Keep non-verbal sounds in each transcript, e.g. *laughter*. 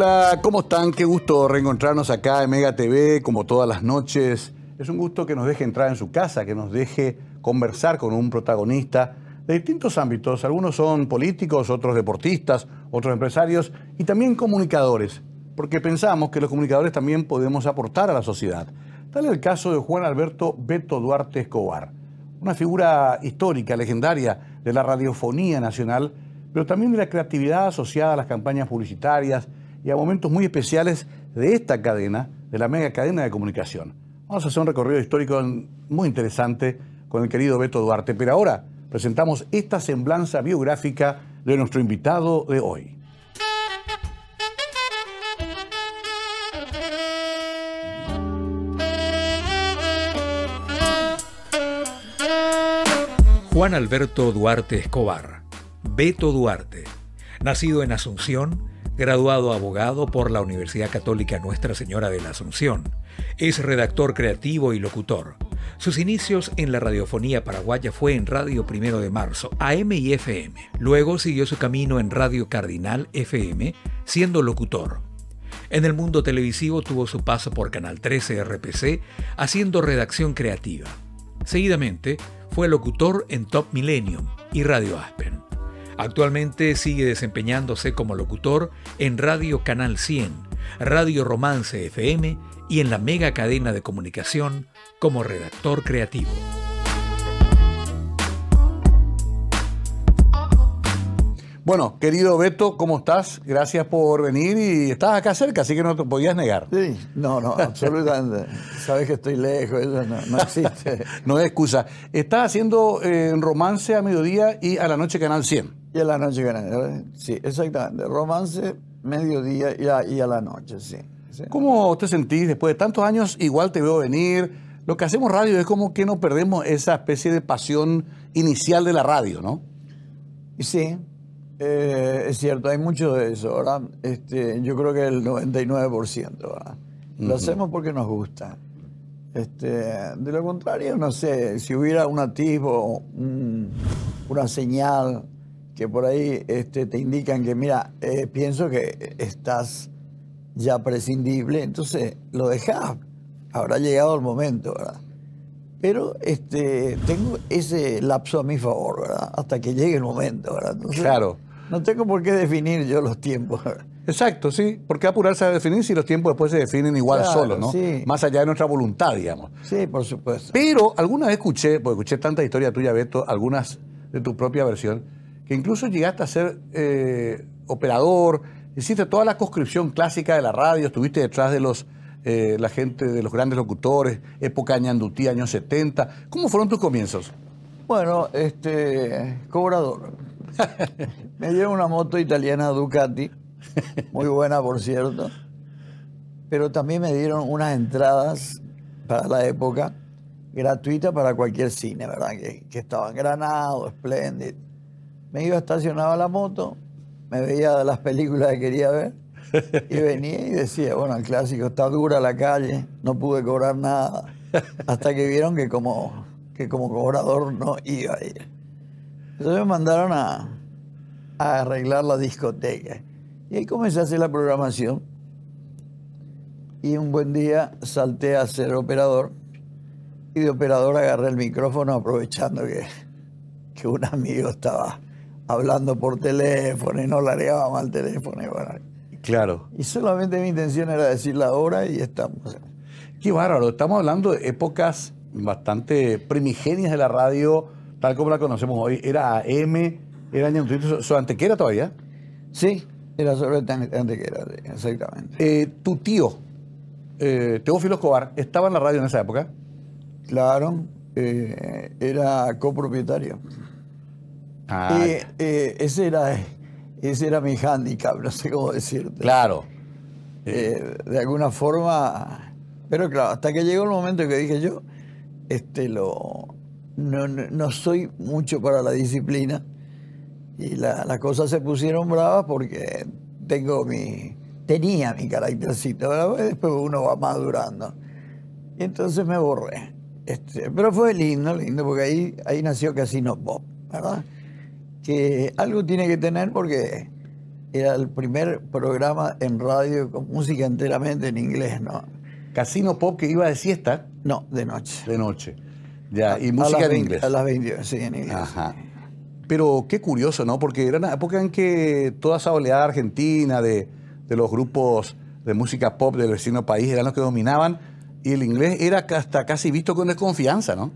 Hola, ¿cómo están? Qué gusto reencontrarnos acá en Mega TV, como todas las noches. Es un gusto que nos deje entrar en su casa, que nos deje conversar con un protagonista de distintos ámbitos. Algunos son políticos, otros deportistas, otros empresarios y también comunicadores, porque pensamos que los comunicadores también podemos aportar a la sociedad. Tal es el caso de Juan Alberto Beto Duarte Escobar, una figura histórica, legendaria de la radiofonía nacional, pero también de la creatividad asociada a las campañas publicitarias, y a momentos muy especiales de esta cadena, de la mega cadena de comunicación. Vamos a hacer un recorrido histórico muy interesante con el querido Beto Duarte, pero ahora presentamos esta semblanza biográfica de nuestro invitado de hoy. Juan Alberto Duarte Escobar, Beto Duarte, nacido en Asunción, graduado abogado por la Universidad Católica Nuestra Señora de la Asunción. Es redactor creativo y locutor. Sus inicios en la radiofonía paraguaya fue en Radio Primero de Marzo, AM y FM. Luego siguió su camino en Radio Cardinal FM, siendo locutor. En el mundo televisivo tuvo su paso por Canal 13 RPC, haciendo redacción creativa. Seguidamente, fue locutor en Top Millennium y Radio Aspen. Actualmente sigue desempeñándose como locutor en Radio Canal 100, Radio Romance FM y en la mega cadena de comunicación como redactor creativo. Bueno, querido Beto, ¿cómo estás? Gracias por venir y estás acá cerca, así que no te podías negar. Sí, no, no, absolutamente. *laughs* Sabes que estoy lejos, eso no, existe. no es excusa. Estás haciendo en eh, romance a mediodía y a la noche Canal 100. Y a la noche grande, sí, exactamente. Romance, mediodía y a, la noche, sí, ¿Cómo te sentís después de tantos años? Igual te veo venir. Lo que hacemos radio es como que no perdemos esa especie de pasión inicial de la radio, ¿no? Sí, eh, es cierto, hay mucho de eso, ahora este, yo creo que el 99%, Lo hacemos porque nos gusta. Este, de lo contrario, no sé, si hubiera un atisbo, una señal, que por ahí este, te indican que, mira, eh, pienso que estás ya prescindible, entonces lo dejas. Habrá llegado el momento, ¿verdad? Pero este, tengo ese lapso a mi favor, ¿verdad? Hasta que llegue el momento, ¿verdad? claro. No tengo por qué definir yo los tiempos. Exacto, sí. porque apurarse a definir si los tiempos después se definen igual solos, ¿no? Sí. Más allá de nuestra voluntad, digamos. Sí, por supuesto. Pero alguna vez escuché, porque escuché tanta historia tuya, Beto, algunas de tu propia versión, que incluso llegaste a ser eh, operador, hiciste toda la conscripción clásica de la radio, estuviste detrás de los eh, la gente de los grandes locutores, época ñandutí, años 70. ¿Cómo fueron tus comienzos? Bueno, este, cobrador. *laughs* Me dieron una moto italiana Ducati, muy buena por cierto, pero también me dieron unas entradas para la época gratuita para cualquier cine, ¿verdad? Que, que estaban Granado, Splendid me iba, a la moto, me veía las películas que quería ver y *laughs* venía y decía, bueno, el clásico, está dura la calle, no pude cobrar nada. Hasta que vieron que como, que como cobrador no iba a ir. Entonces me mandaron a, a arreglar la discoteca. Y ahí comencé a hacer la programación. Y un buen día salté a ser operador. Y de operador agarré el micrófono aprovechando que, que un amigo estaba hablando por teléfono y no lareaba mal teléfono. Claro. Y solamente mi intención era decir la hora y estamos. Qué bárbaro, estamos hablando de épocas bastante primigenias de la radio, tal como la conocemos hoy. Era AM, era año sobre Antequera todavía. Sí, era sobre Antequera, exactamente. Eh, tu tío, eh, Teófilo Escobar, ¿estaba en la radio en esa época? Claro, eh, era copropietario y ah, eh, eh, ese, era, ese era mi hándicap, no sé cómo decirte. Claro. Eh, de alguna forma. Pero claro, hasta que llegó el momento que dije yo, este lo no, soy mucho para la disciplina. Y la, las cosas se pusieron bravas porque tengo mi. tenía mi caráctercito, ¿verdad? Pues después uno va madurando. Y entonces me borré. Este, pero fue lindo, lindo, porque ahí, ahí nació Casino Pop, ¿verdad? que algo tiene que tener porque era el primer programa en radio con música enteramente en inglés, ¿no? Casino Pop que iba de siesta. No, de noche. De noche. Ya, y música en inglés. A las 20, sí, en inglés. Ajá. Pero qué curioso, ¿no? Porque era una época en que toda esa oleada argentina de, de los grupos de música pop del vecino país eran los que dominaban y el inglés era hasta casi visto con desconfianza, ¿no?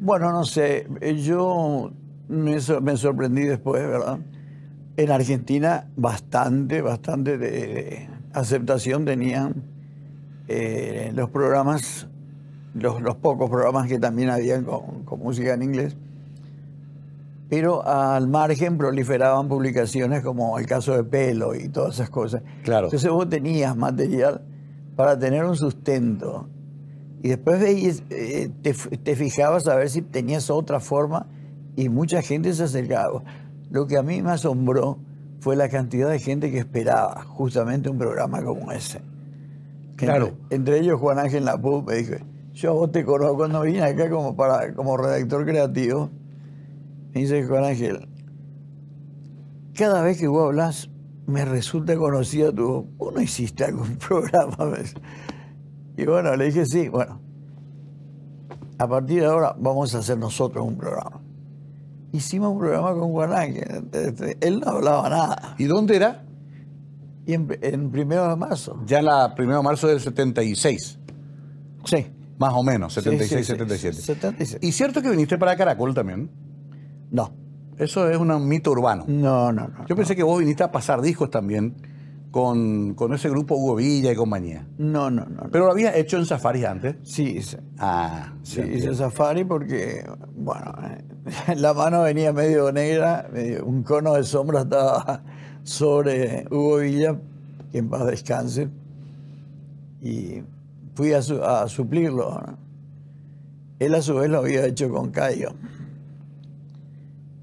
Bueno, no sé. Yo me, sorprendí después, ¿verdad? En Argentina bastante, bastante de, aceptación tenían eh, los programas, los, pocos programas que también habían con, música en inglés pero al margen proliferaban publicaciones como el caso de Pelo y todas esas cosas. Claro. Entonces vos tenías material para tener un sustento. Y después eh, te, te, fijabas a ver si tenías otra forma y mucha gente se acercaba. Lo que a mí me asombró fue la cantidad de gente que esperaba justamente un programa como ese. claro. Entre, ellos Juan Ángel Lapu me dijo, yo vos te conozco cuando vine acá como, para, como redactor creativo. Me dice Juan Ángel, cada vez que vos hablas me resulta conocido tu Vos no hiciste algún *laughs* programa. Y bueno, le dije, sí, bueno, a partir de ahora vamos a hacer nosotros un programa hicimos un programa con Ángel. Este, él no hablaba nada. ¿Y dónde era? Y en, en, primero de marzo. Ya la primero de marzo del 76. Sí. Más o menos, 76, 77. ¿Y cierto que viniste para Caracol también? No. Eso es un mito urbano. No, no, no. Yo pensé que vos viniste a pasar discos también con, ese grupo Hugo Villa y compañía. No, no, no. ¿Pero lo había hecho en safari antes? Sí, hice. Ah, sí. safari porque, bueno, *laughs* la mano venía medio negra, un cono de sombra estaba *laughs* sobre Hugo Villa, que en paz descanse, y fui a, suplirlo. Él a su vez lo había hecho con Cayo.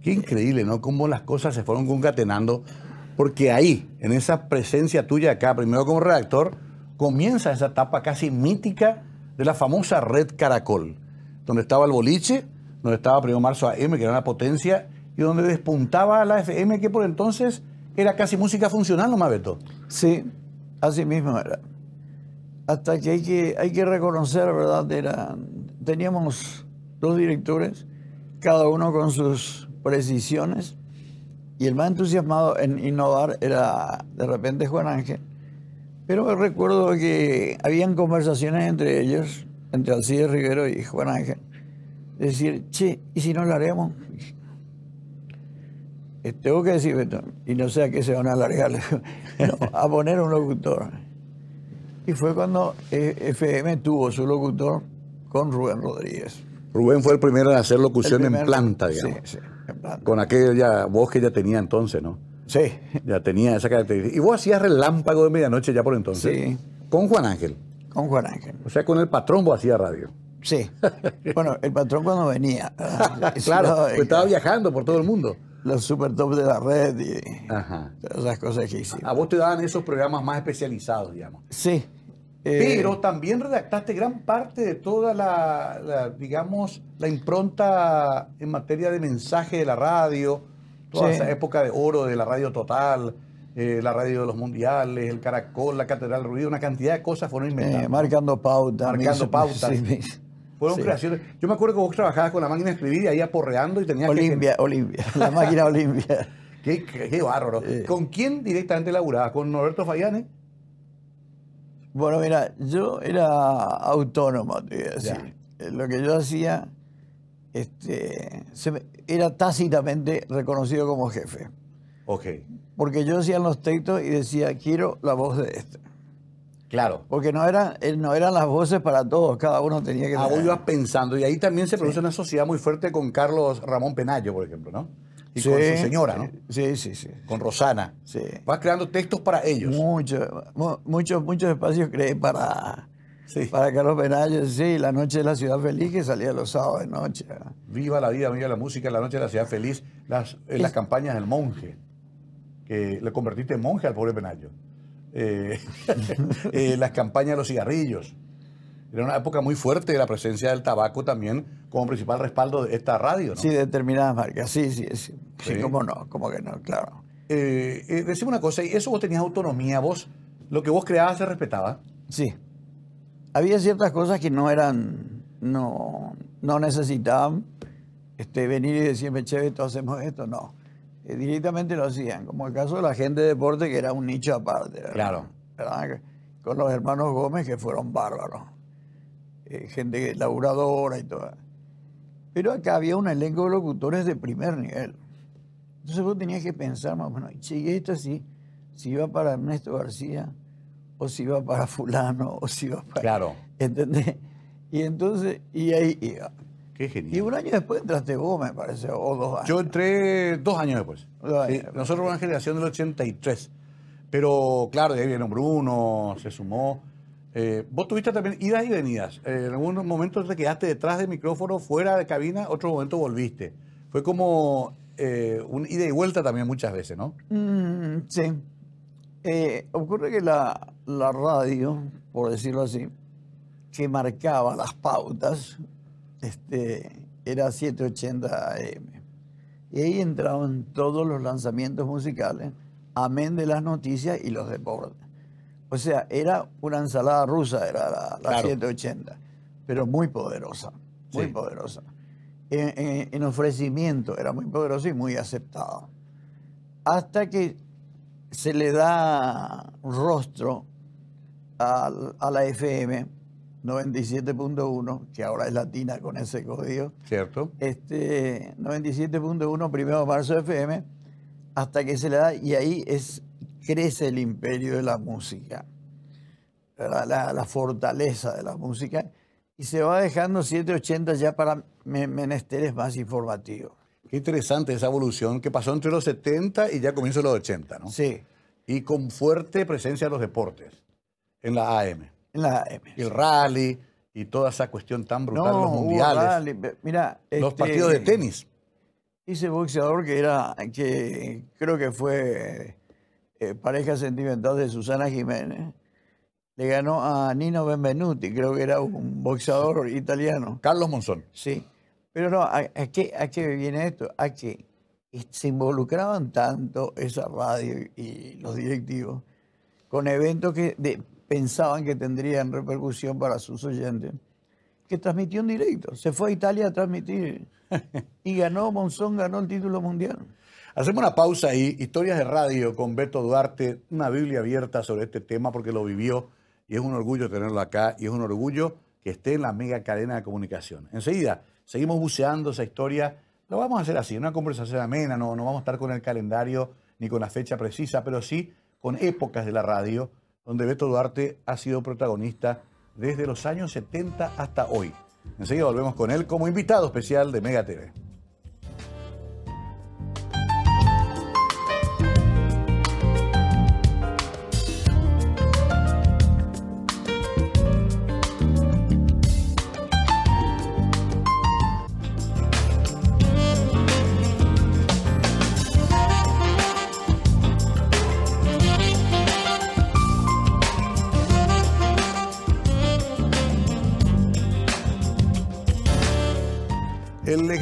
Qué increíble, ¿no? Cómo las cosas se fueron concatenando porque ahí, en esa presencia tuya acá, primero como redactor, comienza esa etapa casi mítica de la famosa red Caracol, donde estaba el boliche, donde estaba Primero Marzo AM, que era una potencia, y donde despuntaba la FM, que por entonces era casi música funcional, ¿no más, Beto? Sí, así mismo era. Hasta que hay que, hay que reconocer, ¿verdad? teníamos dos directores, cada uno con sus precisiones, y el más entusiasmado en innovar era de repente Juan Ángel. Pero me recuerdo que habían conversaciones entre ellos, entre Alcides Rivero y Juan Ángel. Decir, che, ¿y si no lo haremos? Eh, tengo que decir, y no sé a qué se van a alargar, *laughs* a poner un locutor. Y fue cuando e FM tuvo su locutor con Rubén Rodríguez. Rubén fue el primero en hacer locución en planta, digamos. Sí, sí. Con aquella voz que ya tenía entonces, ¿no? Sí. Ya tenía esa característica. ¿Y vos hacías relámpago de medianoche ya por entonces? Sí. ¿Con Juan Ángel? Con Juan Ángel. O sea, con el patrón vos hacías radio. Sí. *laughs* bueno, el patrón cuando venía. Ah, *laughs* claro, pues estaba eh, viajando por todo el mundo. Los super top de la red y esas cosas que hicimos. A vos te daban esos programas más especializados, digamos. Sí. Pero eh, también redactaste gran parte de toda la, digamos, la impronta en materia de mensaje de la radio, toda esa época de oro de la radio total, eh, la radio de los mundiales, el caracol, la catedral ruido, una cantidad de cosas fueron eh, inventadas. marcando pautas. Marcando *laughs* pautas. fueron creaciones. Yo me acuerdo que vos trabajabas con la máquina de escribir y ahí aporreando y tenías Olimpia, Olimpia, la máquina Olimpia. *laughs* qué, bárbaro. ¿Con quién directamente laburabas? ¿Con Norberto Fayane? Bueno, mira, yo era autónomo, te voy a decir. Eh, lo que yo hacía este, se era tácitamente reconocido como jefe. Ok. Porque yo hacía los textos y decía, quiero la voz de este. Claro. Porque no, era, eh, no eran las voces para todos, cada uno tenía que... Ah, ibas pensando, y ahí también se produce una sociedad muy fuerte con Carlos Ramón Penayo, por ejemplo, ¿no? y con su señora, ¿no? Sí, sí, sí. Con Rosana. Sí. Vas creando textos para ellos. Muchos, muchos, muchos espacios creé para, para Carlos Penayo sí, La Noche de la Ciudad Feliz, que salía los sábados de noche. Viva la vida, viva la música, La Noche de la Ciudad Feliz, las, las campañas del monje, que le convertiste en monje al pobre Penayo eh, *laughs* eh, las campañas de los cigarrillos. Era una época muy fuerte de la presencia del tabaco también como principal respaldo de esta radio, ¿no? Sí, determinadas marcas, sí, sí, sí. cómo no, cómo que no, claro. Eh, eh, decime una cosa, ¿y eso vos tenías autonomía? ¿Vos lo que vos creabas se respetaba? Sí. Había ciertas cosas que no eran, no, no necesitaban este, venir y decirme, che, esto hacemos esto, no. Eh, directamente lo hacían, como el caso de la gente de deporte, que era un nicho aparte. Claro. Con los hermanos Gómez, que fueron bárbaros. Eh, gente laburadora y toda Pero acá había un elenco de locutores de primer nivel. Entonces vos tenías que pensar más o menos, si sí, si iba para Ernesto García, o si iba para fulano, o si iba para... Claro. ¿Entendés? Y entonces, y ahí iba. Qué genial. Y un año después entraste vos, me parece, o dos años. Yo entré dos años después. nosotros años, sí, nosotros generación del 83. Pero claro, de ahí vino Bruno, se sumó. Eh, vos tuviste también idas y venidas. Eh, en algunos momentos te quedaste detrás del micrófono, fuera de cabina, otro momento volviste. Fue como eh, un ida y vuelta también muchas veces, ¿no? Mm, sí. ocurre que la, radio, por decirlo así, que marcaba las pautas, este, era 780 AM. Y ahí entraban todos los lanzamientos musicales, amén de las noticias y los deportes. O sea, era una ensalada rusa, era la, 180, 780, pero muy poderosa, muy poderosa. En, ofrecimiento era muy poderosa y muy aceptada. Hasta que se le da rostro a, la FM 97.1, que ahora es latina con ese código. Cierto. Este, 97.1, primero de marzo FM, hasta que se le da, y ahí es crece el imperio de la música, la, fortaleza de la música, y se va dejando 780 ya para menesteres más informativos. Qué interesante esa evolución que pasó entre los 70 y ya comienzo los 80, ¿no? Sí. Y con fuerte presencia de los deportes en la AM. En la AM. El rally y toda esa cuestión tan brutal, los mundiales. Mira, los este, partidos de tenis. Ese boxeador que era, que creo que fue eh, pareja sentimental de Susana Jiménez, le ganó a Nino Benvenuti, creo que era un boxeador italiano. Carlos Monzón. Sí. Pero no, ¿a, qué, a viene esto? A que se involucraban tanto esa radio y los directivos con eventos que pensaban que tendrían repercusión para sus oyentes, que transmitió en directo. Se fue a Italia a transmitir *laughs* y ganó, Monzón ganó el título mundial. Hacemos una pausa ahí, historias de radio con Beto Duarte, una Biblia abierta sobre este tema porque lo vivió y es un orgullo tenerlo acá y es un orgullo que esté en la mega cadena de comunicación. Enseguida, seguimos buceando esa historia, lo vamos a hacer así, una conversación amena, no, no vamos a estar con el calendario ni con la fecha precisa, pero sí con épocas de la radio donde Beto Duarte ha sido protagonista desde los años 70 hasta hoy. Enseguida volvemos con él como invitado especial de Mega TV.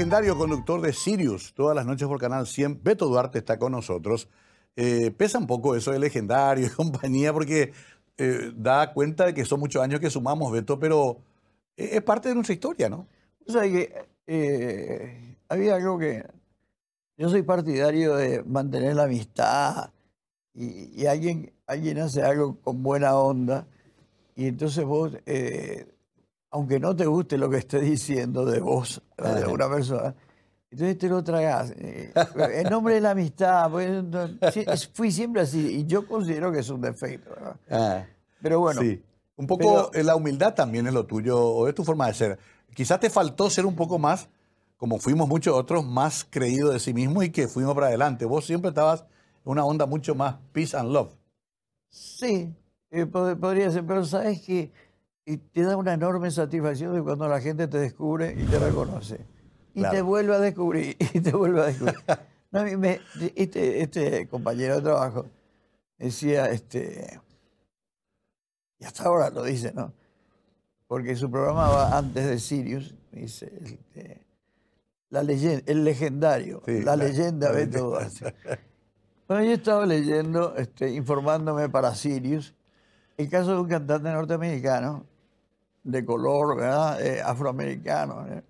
legendario conductor de Sirius, todas las noches por Canal 100, Beto Duarte está con nosotros. Eh, pesa un poco eso de legendario y *laughs* compañía, porque eh, da cuenta de que son muchos años que sumamos, Beto, pero eh, es parte de nuestra historia, ¿no? O sea, que había algo que... Yo soy partidario de mantener la amistad y, y alguien, alguien hace algo con buena onda y entonces vos aunque no te guste lo que esté diciendo de vos, de una persona, entonces te lo tragas eh, En nombre de la amistad, pues, fui siempre así, y yo considero que es un defecto. Ah, pero bueno. Un poco eh, la humildad también es lo tuyo, o es tu forma de ser. Quizás te faltó ser un poco más, como fuimos muchos otros, más creído de sí mismo y que fuimos para adelante. Vos siempre estabas en una onda mucho más peace and love. Sí, eh, podría ser, pero sabes que y te da una enorme satisfacción cuando la gente te descubre y te reconoce. Y te vuelve a descubrir, *laughs* y te vuelve a descubrir. Este, este, compañero de trabajo decía, este, y hasta ahora lo dice, ¿no? Porque su programa va antes de Sirius, dice, este, la leyenda, el legendario, la, leyenda de todo... *laughs* bueno, yo estaba leyendo, este, informándome para Sirius, el caso de un cantante norteamericano de color ¿verdad? Eh, afroamericano. ¿eh?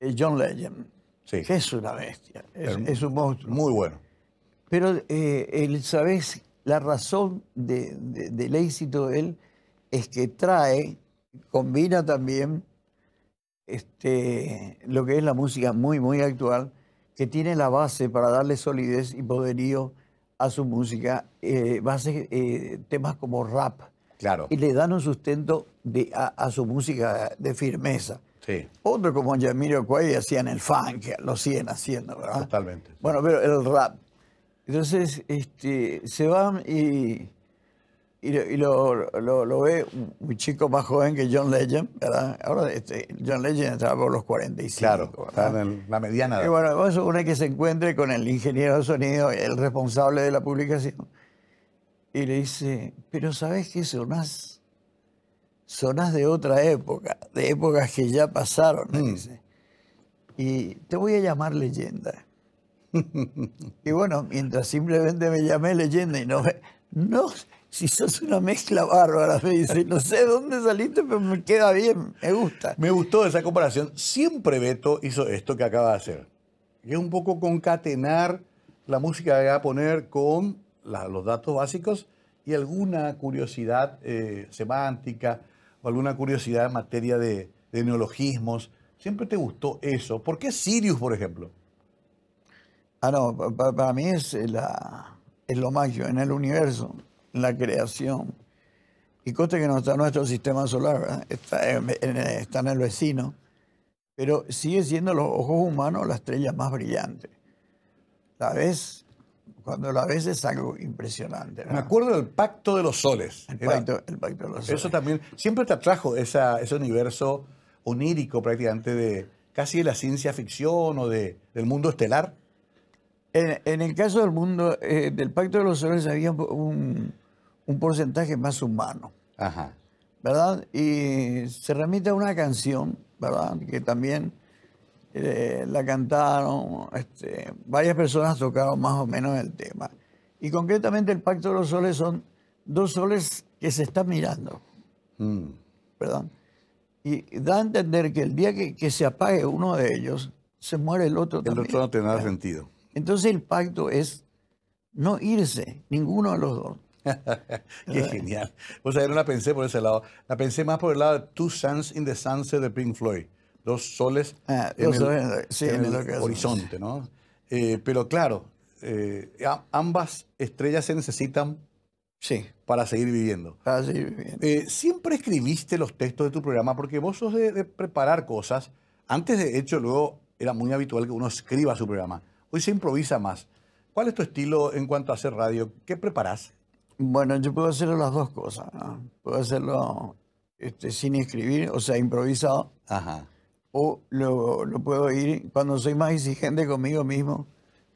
Eh, John Legend, que es una bestia, es, un monstruo. Muy bueno. Pero, él, ¿sabes? La razón del éxito de él es que trae, combina también este, lo que es la música muy, muy actual, que tiene la base para darle solidez y poderío a su música, base, temas como rap, Claro. Y le dan un sustento a, su música de firmeza. Sí. Otro como Yamiro Cuay hacían el funk, lo siguen haciendo, ¿verdad? Totalmente. Bueno, pero el rap. Entonces, este, se van y, lo, ve un, chico más joven que John Legend, ¿verdad? Ahora este, John Legend estaba por los 45. Claro, estaba en la mediana. Y bueno, eso es una que se encuentre con el ingeniero de sonido, el responsable de la publicación y le dice, pero ¿sabes qué sonás? Sonás de otra época, de épocas que ya pasaron, le mm. dice. Y te voy a llamar leyenda. *laughs* y bueno, mientras simplemente me llamé leyenda y no no, si sos una mezcla bárbara, me dice, no sé dónde saliste, pero me queda bien, me gusta. Me gustó esa comparación. Siempre Beto hizo esto que acaba de hacer. Y es un poco concatenar la música que va a poner con los datos básicos y alguna curiosidad eh, semántica o alguna curiosidad en materia de, neologismos. ¿Siempre te gustó eso? ¿Por qué Sirius, por ejemplo? Ah, no, para, mí es, eh, la, es lo mágico, en el universo, en la creación. Y coste que no está nuestro sistema solar, está en, el vecino, pero sigue siendo los ojos humanos la estrella más brillante. La ves cuando lo ves es algo impresionante. Me acuerdo del Pacto de los Soles. El, pacto, de los Soles. Eso también siempre te atrajo ese universo onírico prácticamente de casi la ciencia ficción o del mundo estelar. En, el caso del mundo, eh, del Pacto de los Soles había un, un porcentaje más humano. ¿Verdad? Y se remite a una canción, ¿verdad? Que también eh, la cantaron, este, varias personas tocaron más o menos el tema. Y concretamente el Pacto de los Soles son dos soles que se están mirando. Mm. Y da a entender que el día que, se apague uno de ellos, se muere el otro también. El otro no tiene nada sentido. Entonces el pacto es no irse, ninguno de los dos. *laughs* Qué genial. O sea, yo no la pensé por ese lado. La pensé más por el lado de Two Suns in the Sunset de Pink Floyd dos soles ah, eh, en, el, horizonte, ¿no? Eh, pero claro, eh, ambas estrellas se necesitan sí. para seguir viviendo. siempre escribiste los textos de tu programa porque vos sos de, preparar cosas. Antes, de hecho, luego era muy habitual que uno escriba su programa. Hoy se improvisa más. ¿Cuál es tu estilo en cuanto a hacer radio? ¿Qué preparás? Bueno, yo puedo hacer las dos cosas. Puedo hacerlo este, sin escribir, o sea, improvisado. Ajá o lo, puedo ir, cuando soy más exigente conmigo mismo,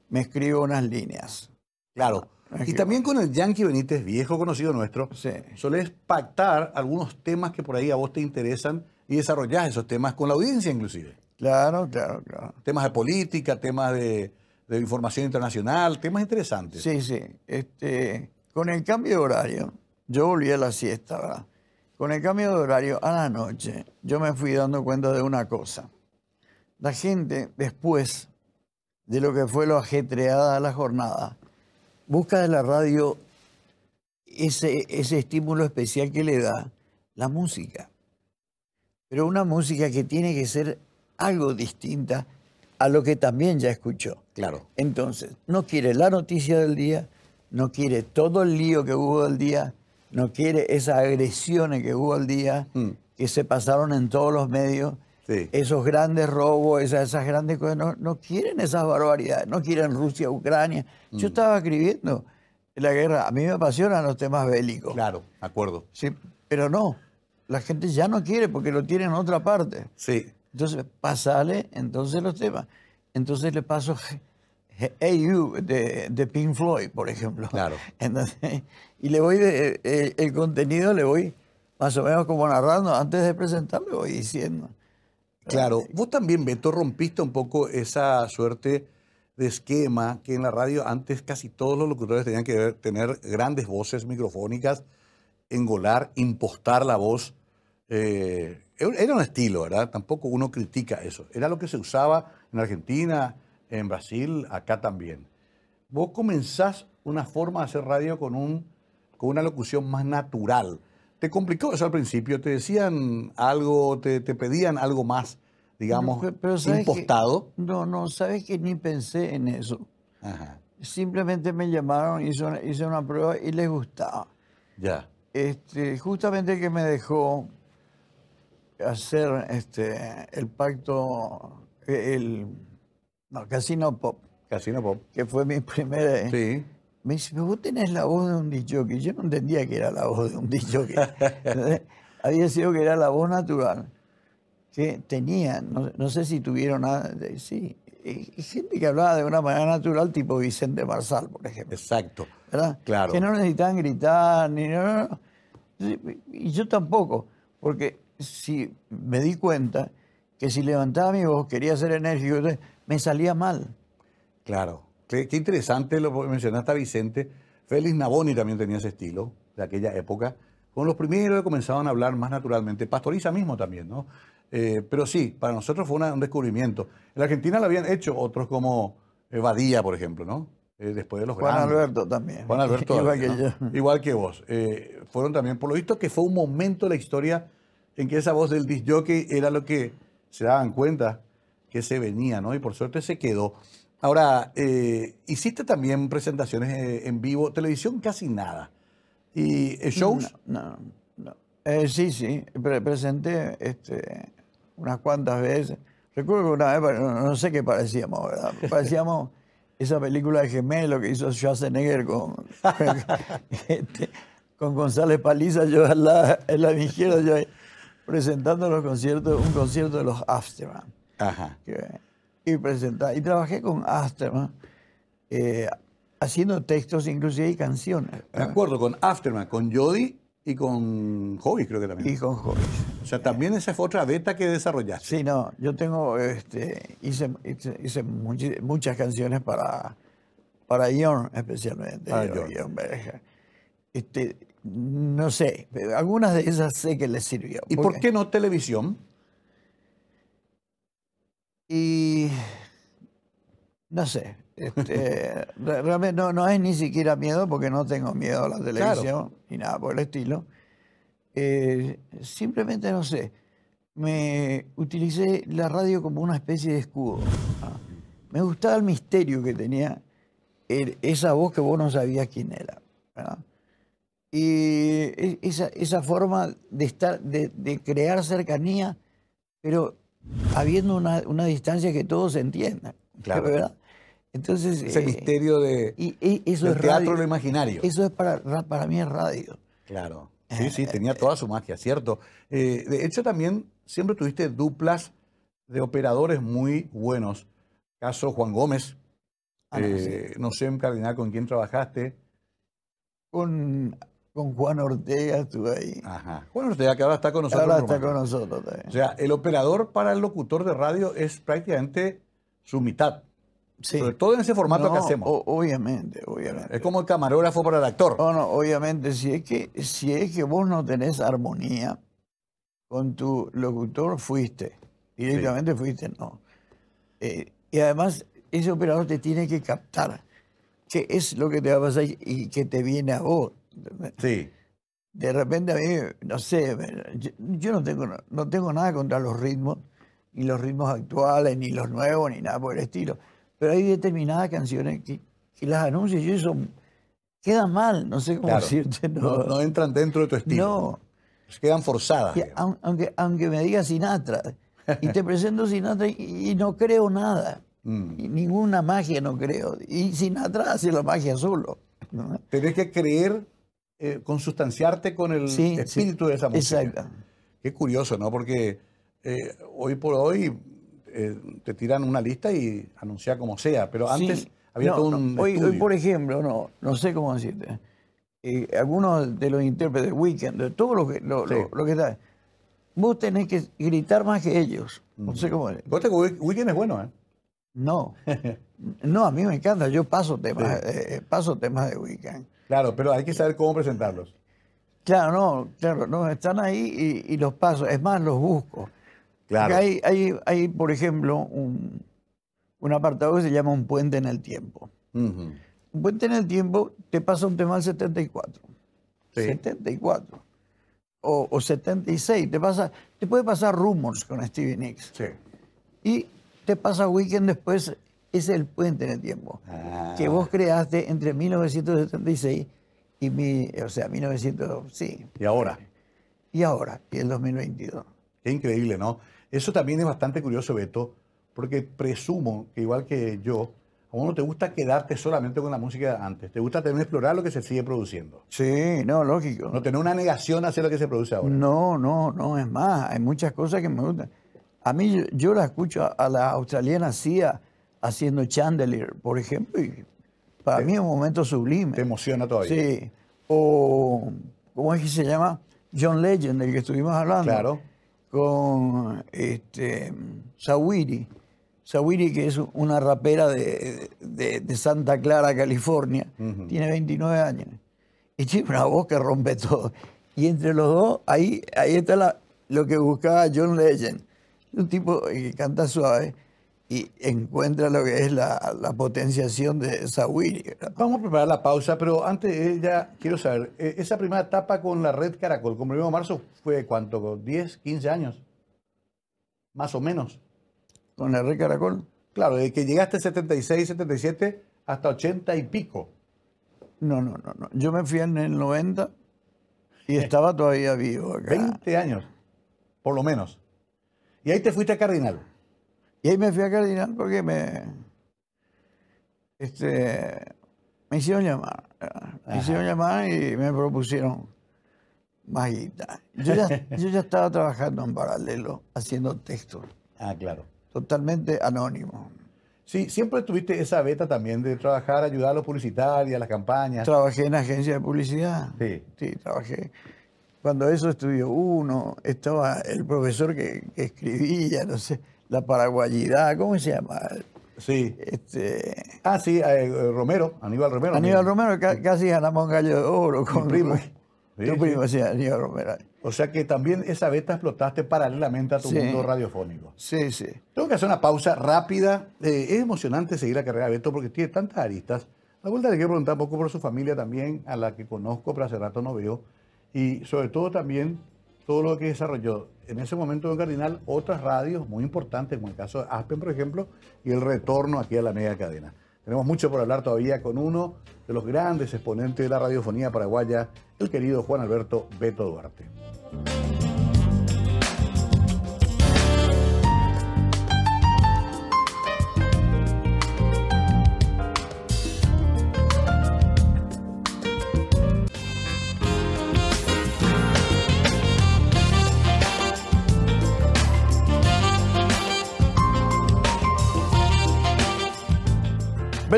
me escribo unas líneas. Claro. Ah, y también con el Yankee Benítez, viejo conocido nuestro, sí. solés pactar algunos temas que por ahí a vos te interesan y desarrollar esos temas con la audiencia inclusive. Claro, claro, claro. Temas de política, temas de, información internacional, temas interesantes. Sí, sí. Este, con el cambio de horario, yo volví a la siesta, ¿verdad? Con el cambio de horario a la noche, yo me fui dando cuenta de una cosa. La gente, después de lo que fue lo ajetreada de la jornada, busca de la radio ese, ese estímulo especial que le da la música. Pero una música que tiene que ser algo distinta a lo que también ya escuchó. Claro. Entonces, no quiere la noticia del día, no quiere todo el lío que hubo del día, no quiere esas agresiones que hubo el día, mm. que se pasaron en todos los medios, esos grandes robos, esas, grandes cosas, no, quieren esas barbaridades, no quieren Rusia, Ucrania. Yo mm. estaba escribiendo la guerra, a mí me apasionan los temas bélicos. Claro, acuerdo. Sí, pero no, la gente ya no quiere porque lo tiene en otra parte. Sí. Entonces, pasale entonces los temas. Entonces le paso de, de Pink Floyd, por ejemplo. Claro. *laughs* y le voy, de, el, contenido le voy más o menos como narrando, antes de presentarlo voy diciendo. Claro, vos también, Beto, rompiste un poco esa suerte de esquema que en la radio antes casi todos los locutores tenían que tener grandes voces microfónicas, engolar, impostar la voz. Eh, era un estilo, ¿verdad? Tampoco uno critica eso. Era lo que se usaba en Argentina, en Brasil, acá también. Vos comenzás una forma de hacer radio con, un, con una locución más natural. ¿Te complicó eso al principio? ¿Te decían algo, te, te pedían algo más, digamos, impostado? no, no, sabes que ni pensé en eso. Simplemente me llamaron, hice una, hice una prueba y les gustaba. Ya. Este, justamente que me dejó hacer este, el pacto, el, no, Casino Pop. Casino Pop. Que fue mi primera. ¿eh? Sí. Me dice, pero vos tenés la voz de un que Yo no entendía que era la voz de un que *laughs* Había sido que era la voz natural. Que tenía, no, sé si tuvieron nada. Sí. sí, eh, eh, gente que hablaba de una manera natural, tipo Vicente Marsal, por ejemplo. Exacto. ¿Verdad? Claro. Que no necesitaban gritar, ni. Y yo tampoco, porque si me di cuenta que si levantaba mi voz, quería ser enérgico, me salía mal. Claro. Qué, interesante, lo mencionaste a Vicente. Félix Navoni también tenía ese estilo de aquella época. Con los primeros que comenzaban a hablar más naturalmente. Pastoriza mismo también, ¿no? Eh, pero sí, para nosotros fue un descubrimiento. En Argentina lo habían hecho otros como Evadía, eh, por ejemplo, ¿no? Eh, después de los Juan Alberto también. Juan Alberto. *laughs* Igual, que, Igual que vos. fueron también, por lo visto, que fue un momento de la historia en que esa voz del disc jockey era lo que se daban cuenta que se venía, ¿no? Y por suerte se quedó. Ahora, eh, hiciste también presentaciones eh, en vivo, televisión casi nada. ¿Y eh, shows? No, no. sí, sí, presenté este, unas cuantas veces. Recuerdo que una vez, no sé qué parecíamos, ¿verdad? *laughs* Parecíamos esa película de gemelo que hizo Schwarzenegger con, con *laughs* este, González Paliza, yo en la izquierda, yo presentando los conciertos, un concierto de los Afterman. Ajá. Y Y trabajé con Asterman eh, haciendo textos, inclusive y canciones. De acuerdo, con Afterman, con Jody y con Hobbies, creo que también. Y con Hobbies. O sea, también esa fue otra beta que desarrollaste. Sí, no, yo tengo, este, hice, hice, muchas canciones para, para Ion, especialmente. Ah, este, no sé, algunas de esas sé que les sirvió. ¿Y por qué no televisión? Y no sé, este, *laughs* realmente no, no es ni siquiera miedo porque no tengo miedo a la televisión y nada por el estilo. Eh, simplemente no sé, me utilicé la radio como una especie de escudo. Ah, me gustaba el misterio que tenía esa voz que vos no sabías quién era. Y esa, esa, forma de, estar, de, de crear cercanía, pero habiendo una, distancia que todos entiendan. *laughs* Claro. ¿verdad? Entonces, Ese eh, misterio de, teatro lo imaginario. Eso es para, para mí es radio. Claro. Eh, sí, sí, eh, tenía toda su magia, cierto. de hecho, también siempre tuviste duplas de operadores muy buenos. Caso Juan Gómez. Ah, no sé, Cardinal, con quién trabajaste. Con con Juan Ortega estuve ahí. Ajá. Juan Ortega que ahora está con nosotros. Ahora está con nosotros también. O sea, el operador para el locutor de radio es prácticamente su mitad. Sí. Sobre todo en ese formato que hacemos. obviamente, obviamente. Es como el camarógrafo para el actor. No, no, obviamente. Si es que, si es que vos no tenés armonía con tu locutor, fuiste. Directamente fuiste, no. Eh, y además, ese operador te tiene que captar qué es lo que te va a pasar y que te viene a vos. Sí. De repente a mí, no sé, yo, no, tengo, no tengo nada contra los ritmos, ni los ritmos actuales, ni los nuevos, ni nada por el estilo. Pero hay determinadas canciones que, las anuncios y eso queda mal, no sé cómo decirte. No. entran dentro de tu estilo. No. Pues quedan forzadas. aunque, aunque me diga Sinatra, y te presento Sinatra y, no creo nada. Mm. ninguna magia no creo. Y Sinatra hace la magia solo. Tenés que creer eh, consustanciarte con el espíritu de esa música. Exacto. Qué curioso, ¿no? Porque eh, hoy por hoy eh, te tiran una lista y anuncia como sea, pero antes había todo un. hoy, hoy, por ejemplo, no, no sé cómo decirte. algunos de los intérpretes de Weekend, de todo lo que, lo, que está. Vos tenés que gritar más que ellos. No sé mm. cómo. weekend es bueno, ¿eh? No. *laughs* no, a mí me encanta. Yo paso temas, paso temas de Weekend. Claro, pero hay que saber cómo presentarlos. Claro, no, claro, no, están ahí y, los paso, es más, los busco. Claro. Hay, hay, por ejemplo, un, apartado que se llama Un puente en el tiempo. Un puente en el tiempo te pasa un tema del 74. Sí. 74. O, 76. Te, pasa, te puede pasar Rumors con Stevie Nicks. Sí. Y te pasa Weekend después es el puente en el tiempo ah. que vos creaste entre 1976 y mi, o sea, 1900, sí. Y ahora. Y ahora, y el 2022. Qué increíble, ¿no? Eso también es bastante curioso, Beto, porque presumo que igual que yo, a uno te gusta quedarte solamente con la música de antes, te gusta también explorar lo que se sigue produciendo. Sí, no, lógico. No tener una negación hacia lo que se produce ahora. No, no, no, es más, hay muchas cosas que me gustan. A mí yo, la escucho a, a la australiana CIA haciendo Chandelier, por ejemplo, y para mí es un momento sublime. Te emociona todavía. Sí. O, ¿cómo es que se llama? John Legend, del que estuvimos hablando. Claro. Con este, Sawiri. Sawiri, que es una rapera de, de, Santa Clara, California, tiene 29 años. Y tiene una voz que rompe todo. Y entre los dos, ahí, ahí está lo que buscaba John Legend. Un tipo que canta suave y encuentra lo que es la, potenciación de esa Willy. Eh, vamos a preparar la pausa, pero antes eh, ya quiero saber, eh, esa primera etapa con la red Caracol, como el 1 de marzo, ¿fue cuánto? ¿10, 15 años? Más o menos. ¿Con la red Caracol? Claro, desde que llegaste 76, 77 hasta 80 y pico. No, no, no, no. Yo me fui en el 90 y estaba todavía vivo acá. 20 años, por lo menos. Y ahí te fuiste a Cardinal. Y ahí me fui a Cardinal porque me, este, me hicieron llamar. Me hicieron llamar y me propusieron más *laughs* Yo ya, estaba trabajando en paralelo, haciendo textos. Ah, claro. Totalmente anónimo. Sí, siempre tuviste esa beta también de trabajar, ayudar a los publicitarios, a las campañas. Trabajé en agencia de publicidad. Sí. Sí, trabajé. Cuando eso estudió uno, estaba el profesor que escribía, no sé la paraguayidad, ¿cómo se llama? Sí. Este... Ah, sí, eh, eh, Romero, Aníbal Romero. Aníbal Romero casi ganamos gallo de oro con primo. primo, sí. Aníbal Romero. O sea que también esa beta explotaste paralelamente a tu mundo radiofónico. Sí, sí. Tengo que hacer una pausa rápida. Eh, es emocionante seguir la carrera de Beto porque tiene tantas aristas. La vuelta le quiero preguntar un poco por su familia también, a la que conozco, pero hace rato no veo. Y sobre todo también todo lo que desarrolló en ese momento Don Cardinal otras radios muy importantes, como el caso de Aspen, por ejemplo, y el retorno aquí a la media cadena. Tenemos mucho por hablar todavía con uno de los grandes exponentes de la radiofonía paraguaya, el querido Juan Alberto Beto Duarte.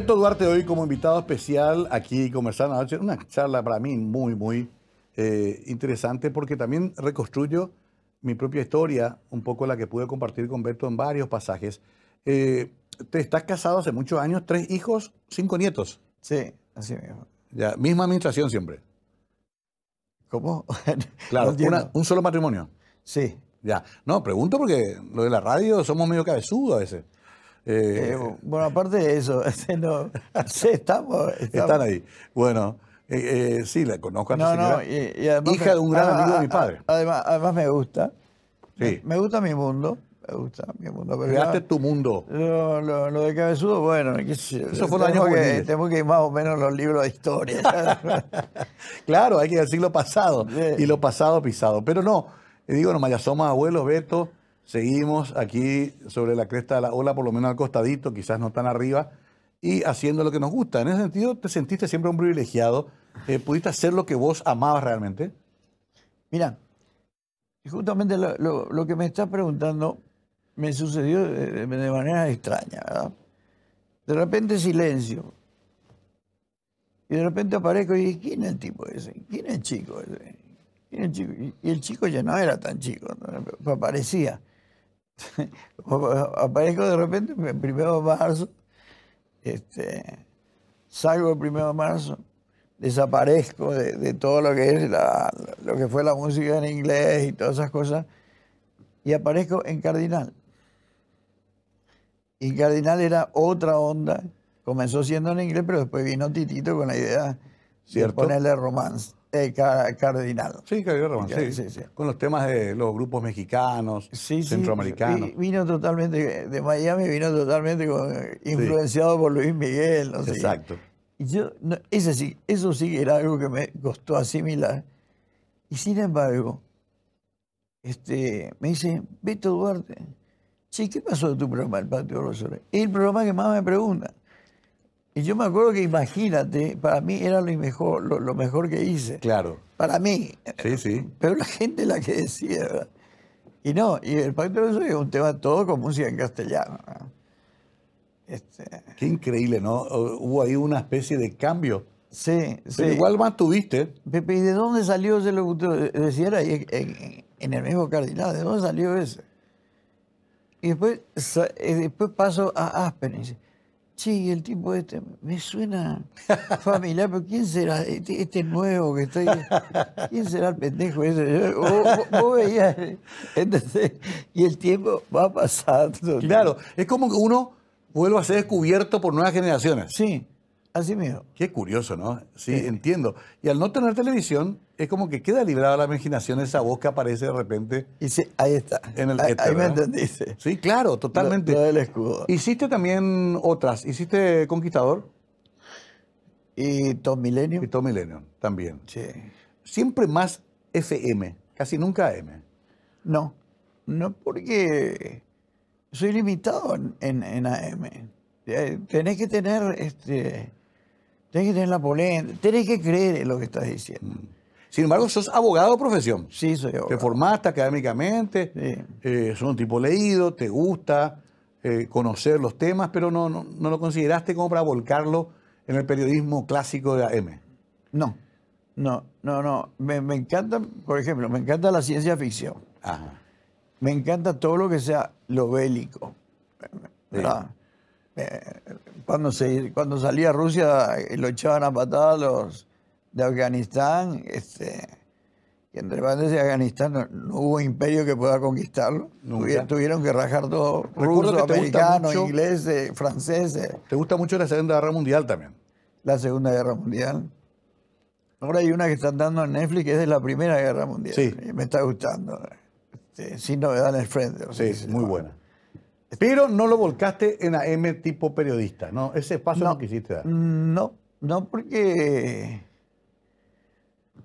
Beto Duarte hoy como invitado especial aquí conversando Una charla para mí muy, muy eh, interesante porque también reconstruyo mi propia historia, un poco la que pude compartir con Beto en varios pasajes. Eh, te estás casado hace muchos años, tres hijos, cinco nietos. Sí, así mismo. misma administración siempre. ¿Cómo? *laughs* claro, un solo matrimonio. Sí. Ya. No, pregunto porque lo de la radio somos medio cabezudos a veces. Eh, eh, eh, bueno, aparte de eso, *laughs* este, no, estamos, Están ahí. Bueno, sí, la conozco no, no, Hija de un gran ah, amigo de ah, mi padre. Ah, además, además me gusta. Sí. Me, gusta mi mundo. Me gusta mi mundo. Creaste tu mundo. Lo, lo, lo, de cabezudo, bueno. eso fue tengo año que, Tengo que ir más o menos los libros de historia. *laughs* claro, hay que decir lo pasado. Y lo pasado pisado. Pero no, digo, no, Mayasoma, abuelo, Beto Seguimos aquí sobre la cresta de la ola, por lo menos al costadito, quizás no tan arriba, y haciendo lo que nos gusta. En ese sentido, ¿te sentiste siempre un privilegiado? Eh, ¿Pudiste hacer lo que vos amabas realmente? Mira, justamente lo, que me estás preguntando me sucedió de, manera extraña, ¿verdad? De repente silencio. Y de repente aparezco y dije, ¿quién es el tipo ese? ¿Quién es el chico ese? ¿Quién es el chico? Y el chico ya no era tan chico, aparecía. *laughs* Aparezco de repente el primero de marzo, este, salgo el primero de marzo, desaparezco de, todo lo que es lo que fue la música en inglés y todas esas cosas, y aparezco en Cardinal. Y Cardinal era otra onda, comenzó siendo en inglés, pero después vino Titito con la idea ¿cierto? ponerle romance. Eh, cardinal. Sí, Cardinal romance, Con los temas de los grupos mexicanos, centroamericanos. vino totalmente, de Miami vino totalmente eh, influenciado por Luis Miguel. Exacto. Y yo, sí, eso sí era algo que me costó asimilar. Y sin embargo, este, me dice, Beto Duarte, sí, ¿qué pasó de tu programa, El Patio Es el programa que más me pregunta y yo me acuerdo que, imagínate, para mí era lo mejor, lo, mejor que hice. Claro. Para mí. Sí, sí. Pero la gente la que decía, Y no, y el Pacto de es un tema todo como música en castellano. Este. Qué increíble, ¿no? Hubo ahí una especie de cambio. Sí, sí. Pero igual más tuviste. Pepe, ¿y de dónde salió ese locutor? Decía, eh, eh, era en, el mismo Cardinal, ¿de dónde salió eso? Y después, eh, después paso a Aspen y Sí, el tipo este me suena familiar, pero ¿quién será este, este nuevo que está ¿Quién será el pendejo ese? Y el tiempo va pasando. Claro, es como que uno vuelve a ser descubierto por nuevas generaciones. Sí. Así mismo. Qué curioso, ¿no? Sí, entiendo. Y al no tener televisión, es como que queda librada la imaginación esa voz que aparece de repente. Y sí, ahí está. En el ahí, ahí me entendiste. Sí, claro, totalmente. Lo, del escudo. Hiciste también otras. ¿Hiciste Conquistador? Y Tom Millennium. Y Tom Millennium, también. Sí. Siempre más FM, casi nunca AM. No, no porque soy limitado en, en, en AM. Eh, tenés que tener este, Tienes que tener la polenta, tienes que creer en lo que estás diciendo. Mm. Sin embargo, sos abogado de profesión. Sí, soy abogado. Te formaste académicamente, sí. Eh, sos un tipo leído, te gusta eh, conocer los temas, pero no, no, lo consideraste como para volcarlo en el periodismo clásico de AM. No, no, no, no. Me, encanta, por ejemplo, me encanta la ciencia ficción. Me encanta todo lo que sea lo bélico. ¿verdad? Eh, cuando, cuando salía Rusia eh, lo echaban a patadas los de Afganistán, este, y entre bandas de Afganistán no, hubo imperio que pueda conquistarlo. Tuvieron que rajar todo, rusos, americanos, ingleses, franceses. ¿Te gusta mucho la Segunda Guerra Mundial también? La Segunda Guerra Mundial. Ahora hay una que están dando en Netflix que es de la Primera Guerra Mundial. Sí. me está gustando. Este, sin novedad en el frente. sí, muy buena. Pero no lo volcaste en AM tipo periodista, ¿no? Ese paso no, quisiste dar. Mm, no, no porque.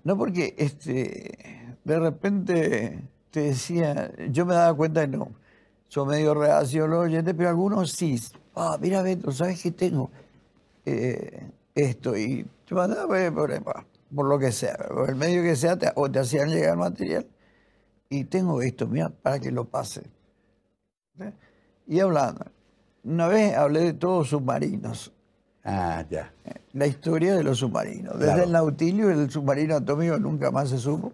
No porque este, de repente te decía, yo me daba cuenta que no. Son medio reacios los oyentes, pero algunos sí. Ah, mira, Beto, ¿sabes qué tengo? Eh, esto. Y te mandaba eh, por, eh, por, lo que sea, por el medio que sea, o te hacían llegar material. Y tengo esto, mira, para que lo pase y hablando. Una vez hablé de todos los submarinos. Ah, ya. La historia de los submarinos. Desde el Nautilio, el submarino atómico nunca más se supo,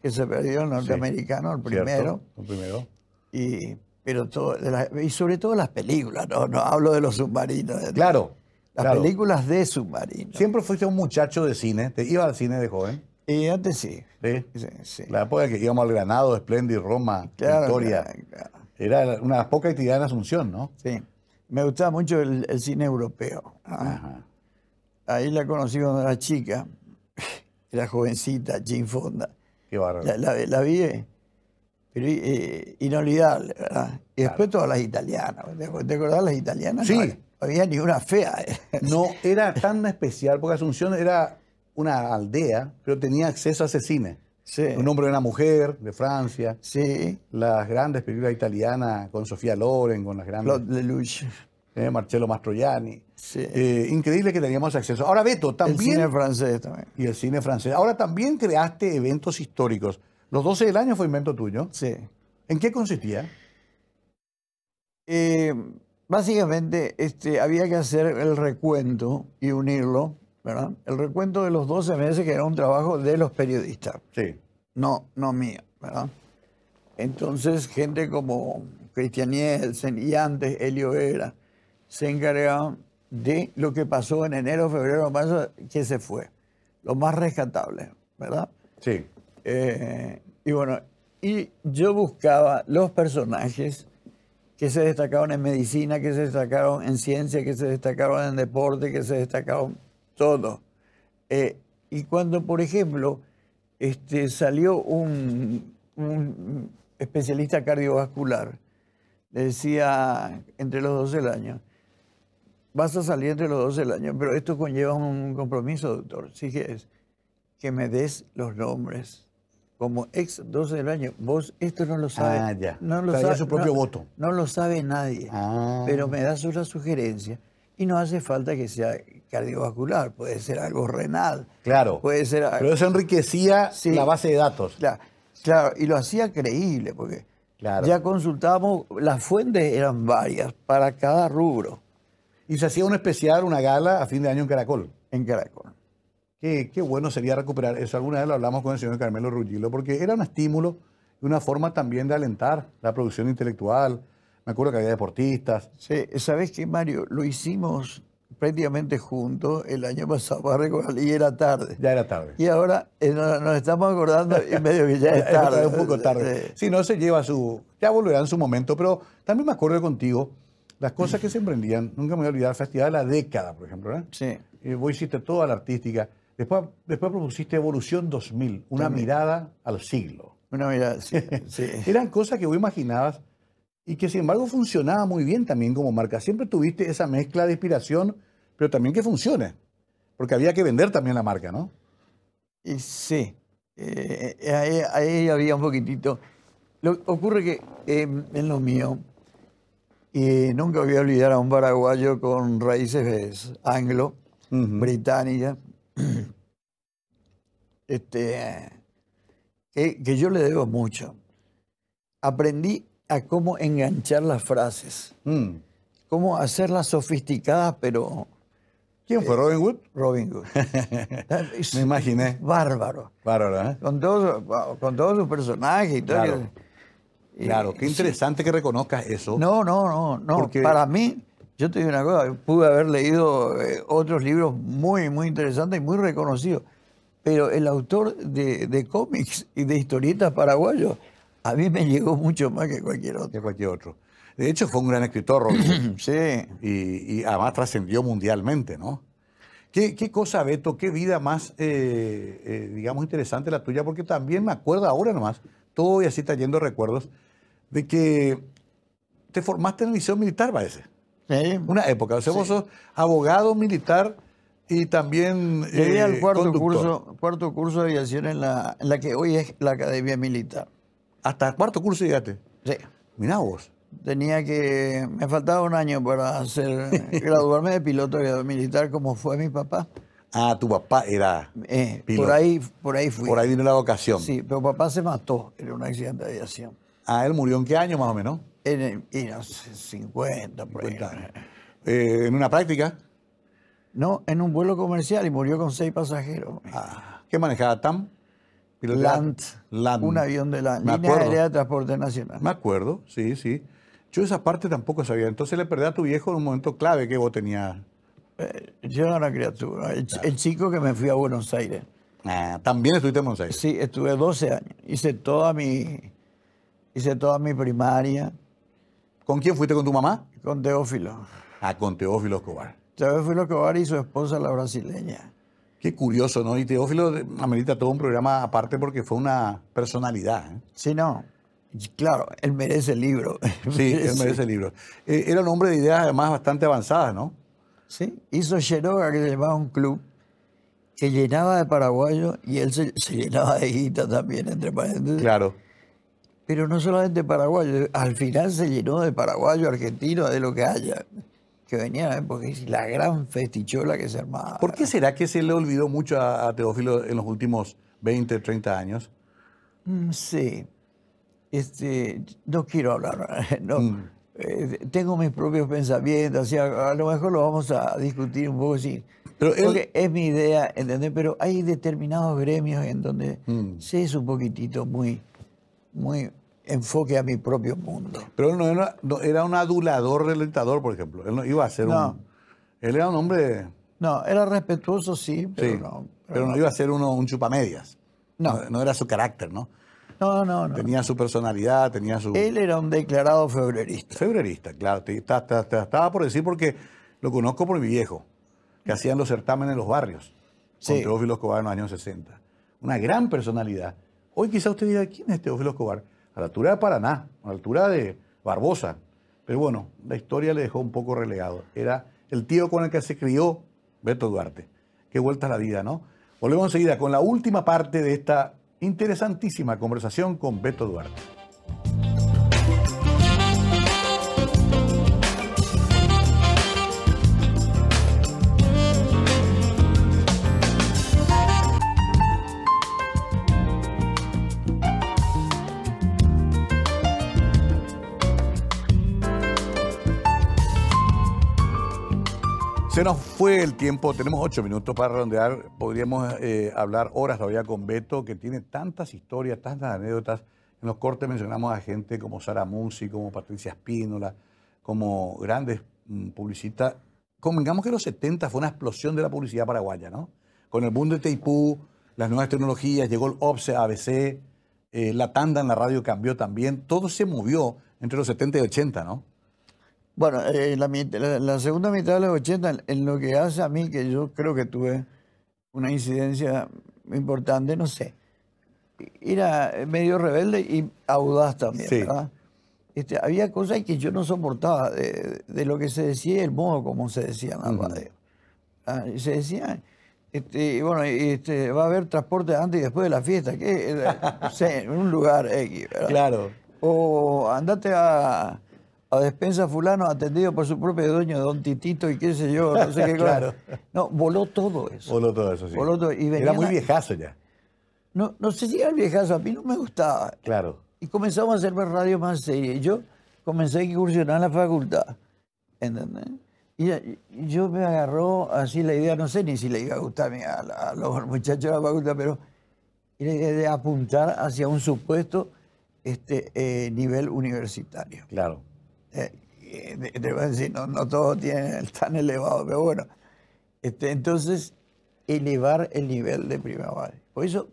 que se perdió el norteamericano, el primero. el primero. Y, pero todo, y sobre todo las películas, no, no hablo de los submarinos. claro. Las películas de submarinos. ¿Siempre fuiste un muchacho de cine? ¿Te iba al cine de joven? Y antes sí. ¿Sí? La época que íbamos al Granado, Splendid, Roma, Victoria. Claro, era una poca actividad en Asunción, ¿no? Sí. Me gustaba mucho el, cine europeo. ¿ah? Ahí la conocí cuando era chica. Era jovencita, Jean Fonda. Qué bárbaro. La, vi, eh, pero eh, inolvidable, ¿verdad? Y después todas las italianas. ¿Te acordás las italianas? Sí. No, había ni una fea. Eh. *laughs* No, era tan especial, porque Asunción era una aldea, pero tenía acceso a ese cine. Un hombre y una mujer de Francia. Sí. Las grandes películas italianas con Sofía Loren, con las grandes. Claude Lelouch. Eh, Marcello Mastroianni. Eh, increíble que teníamos acceso. Ahora, Beto, también. El cine francés también. Y el cine francés. Ahora también creaste eventos históricos. Los 12 del año fue invento tuyo. Sí. ¿En qué consistía? Eh, básicamente este, había que hacer el recuento y unirlo ¿verdad? El recuento de los 12 meses que era un trabajo de los periodistas. Sí. No, no mío, ¿verdad? Entonces, gente como Cristian Nielsen y antes Elio Vera se encargaban de lo que pasó en enero, febrero, marzo, que se fue. Lo más rescatable, ¿verdad? Sí. Eh, y bueno, y yo buscaba los personajes que se destacaron en medicina, que se destacaron en ciencia, que se destacaron en deporte, que se destacaron todo. Eh, y cuando, por ejemplo, este, salió un, un, especialista cardiovascular, le decía entre los 12 del año, vas a salir entre los 12 del año, pero esto conlleva un compromiso, doctor. Sí que es que me des los nombres. Como ex 12 del año, vos esto no lo sabes. Ah, ya. No lo sabe, su propio no, voto. No lo sabe nadie. Ah. Pero me das una sugerencia y no hace falta que sea cardiovascular, puede ser algo renal. Claro. Puede ser Pero eso enriquecía la base de datos. Claro, y lo hacía creíble, porque ya consultábamos, las fuentes eran varias para cada rubro. Y se hacía un especial, una gala a fin de año en Caracol. En Caracol. Qué, bueno sería recuperar eso. Alguna vez lo hablamos con el señor Carmelo Ruggilo, porque era un estímulo, y una forma también de alentar la producción intelectual, me acuerdo que había deportistas. Sí, ¿sabes qué, Mario? Lo hicimos prácticamente juntos el año pasado y era tarde. Ya era tarde. Y ahora eh, nos, estamos acordando y medio que ya *laughs* es tarde. un poco tarde. Si no se lleva su... Ya volverá en su momento, pero también me acuerdo contigo las cosas que se emprendían. Nunca me voy a olvidar, Festival de la Década, por ejemplo, ¿eh? Sí. Eh, vos hiciste toda la artística. Después, después propusiste Evolución 2000, una mirada al siglo. Una mirada, sí. *laughs* Eran cosas que vos imaginabas y que sin embargo funcionaba muy bien también como marca. Siempre tuviste esa mezcla de inspiración, pero también que funciona. porque había que vender también la marca, ¿no? sí, eh, eh, ahí, había un poquitito. Lo, ocurre que en em, lo mío, y nunca voy a olvidar a un paraguayo con raíces anglo, británicas, este, que yo le debo mucho. Aprendí cómo enganchar las frases, hmm. cómo hacerlas sofisticadas, pero... ¿Quién fue? Eh, ¿Robin Wood? Robin Wood. *laughs* Me imaginé. Bárbaro. Bárbaro, ¿eh? Con todos con sus personajes y todo. Claro. qué interesante que reconozcas eso. No, no, no, no. Para mí, yo te digo una cosa, pude haber leído eh, otros libros muy, muy interesantes y muy reconocidos, pero el autor de, de cómics y de historietas paraguayos a mí me llegó mucho más que cualquier otro. cualquier otro. De hecho, fue un gran escritor, *clears throat* sí. Y, además trascendió mundialmente, ¿no? ¿Qué, cosa, Beto, qué vida más, eh, eh, digamos, interesante la tuya? Porque también me acuerdo ahora nomás, todo y así trayendo recuerdos, de que te formaste en el Liceo Militar, parece. Sí. Una época. O vos sos abogado militar y también. Llegué eh, cuarto curso, cuarto curso de aviación en la que hoy es la Academia Militar. Hasta cuarto curso llegaste. Sí. Mirá vos. Tenía que. Me faltaba un año para hacer *laughs* graduarme de piloto militar, como fue mi papá. Ah, tu papá era. Eh, por ahí, por ahí Por ahí vino la vocación. Sí, pero papá se mató en un accidente de aviación. Ah, él murió en qué año más o menos? En, el, los 50, por eh, ¿En una práctica? No, en un vuelo comercial y murió con seis pasajeros. Ah, ¿Qué manejaba TAM? Land, un avión de la Línea Aérea de Transporte Nacional. Me acuerdo, sí, sí. Yo esa parte tampoco sabía. Entonces le perdí a tu viejo en un momento clave que vos tenías. Eh, yo era una criatura. El, chico que me fui a Buenos Aires. Ah, ¿También estuviste en Buenos Aires? Sí, estuve 12 años. Hice toda mi, hice toda mi primaria. ¿Con quién fuiste? ¿Con tu mamá? Con Teófilo. Ah, con Teófilo Escobar. Teófilo Escobar y su esposa, la brasileña. Qué curioso, ¿no? Y Teófilo amerita todo un programa aparte porque fue una personalidad. ¿eh? Sí, no. Claro, él merece el libro. *laughs* sí, él merece el libro. Eh, era un hombre de ideas además bastante avanzadas, ¿no? Sí, hizo Xeroga, que se llamaba un club, que llenaba de paraguayos y él se, llenaba de hijitas también, entre paréntesis. Claro. Pero no solamente paraguayos, al final se llenó de paraguayos, argentinos, de lo que haya que venía ¿eh? porque la la gran festichola que se armaba. ¿Por qué será que se le olvidó mucho a, Teófilo en los últimos 20, 30 años? Mm, sí. Este, no quiero hablar, *laughs* no. Mm. Eh, tengo mis propios pensamientos, a lo mejor lo vamos a discutir un poco, sí. Pero es mi idea, ¿entendés? Pero hay determinados gremios en donde mm. se es un poquitito muy, muy enfoque a mi propio mundo. Pero él no era, un adulador del por ejemplo. Él no iba a ser un. Él era un hombre. No, era respetuoso, sí, pero no. Pero, no, iba a ser uno, un chupamedias. No. no. era su carácter, ¿no? No, no, no. Tenía su personalidad, tenía su. Él era un declarado febrerista. Febrerista, claro. estaba por decir porque lo conozco por mi viejo, que hacían los certámenes en los barrios. Con Teófilo Escobar en los años 60. Una gran personalidad. Hoy quizá usted diga, ¿quién es Teófilo Escobar? a la altura de Paraná, a la altura de Barbosa. Pero bueno, la historia le dejó un poco relegado. Era el tío con el que se crió Beto Duarte. Qué vuelta a la vida, ¿no? Volvemos enseguida con la última parte de esta interesantísima conversación con Beto Duarte. Se nos fue el tiempo, tenemos ocho minutos para redondear. Podríamos eh, hablar horas todavía con Beto, que tiene tantas historias, tantas anécdotas. En los cortes mencionamos a gente como Sara musi como Patricia Espínola, como grandes mm, publicistas. Convengamos que los 70 fue una explosión de la publicidad paraguaya, ¿no? Con el boom de Teipú, las nuevas tecnologías, llegó el OPSE, ABC, eh, la tanda en la radio cambió también. Todo se movió entre los 70 y 80, ¿no? Bueno, eh, la, la, segunda mitad de los 80, en lo que hace a mí, que yo creo que tuve una incidencia importante, no sé, era medio rebelde y audaz también, ¿verdad? Este, había cosas que yo no soportaba de, lo que se decía y el modo como se decía ah, se decía, este, bueno, este, va a haber transporte antes y después de la fiesta, que eh, en un lugar X, ¿verdad? *laughs* Claro. O andate a a despensa fulano atendido por su propio dueño, don Titito y qué sé yo, no sé qué *laughs* claro. No, voló todo eso. Voló todo eso, sí. Voló y Era muy viejazo ya. No, no sé si era viejazo, a mí no me gustaba. Claro. Y comenzamos a hacer más radio más y Yo comencé a incursionar en la facultad, ¿entendés? Y, yo me agarró así la idea, no sé ni si le iba a gustar a, los muchachos de la facultad, pero la idea de apuntar hacia un supuesto este, eh, nivel universitario. Claro. Eh, no, no todos tienen el tan elevado, pero bueno. Este, entonces, elevar el nivel de primavera Por eso,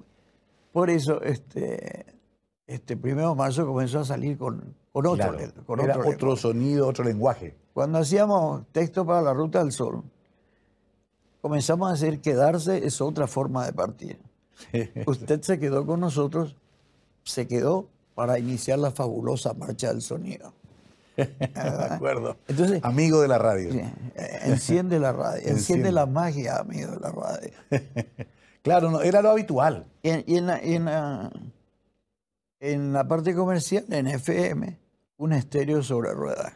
por eso este, este Primero Marzo comenzó a salir con, con otro, otro sonido, otro lenguaje. Cuando hacíamos texto para la Ruta del Sol, comenzamos a decir quedarse es otra forma de partir. *laughs* Usted se quedó con nosotros, se quedó para iniciar la fabulosa marcha del sonido. Ah, de *laughs* acuerdo. amigo de la radio. Enciende la radio, *laughs* enciende, la magia, amigo de la radio. *laughs* claro, no, era lo habitual. Y en, en, la, en, parte comercial, en FM, un estéreo sobre ruedas.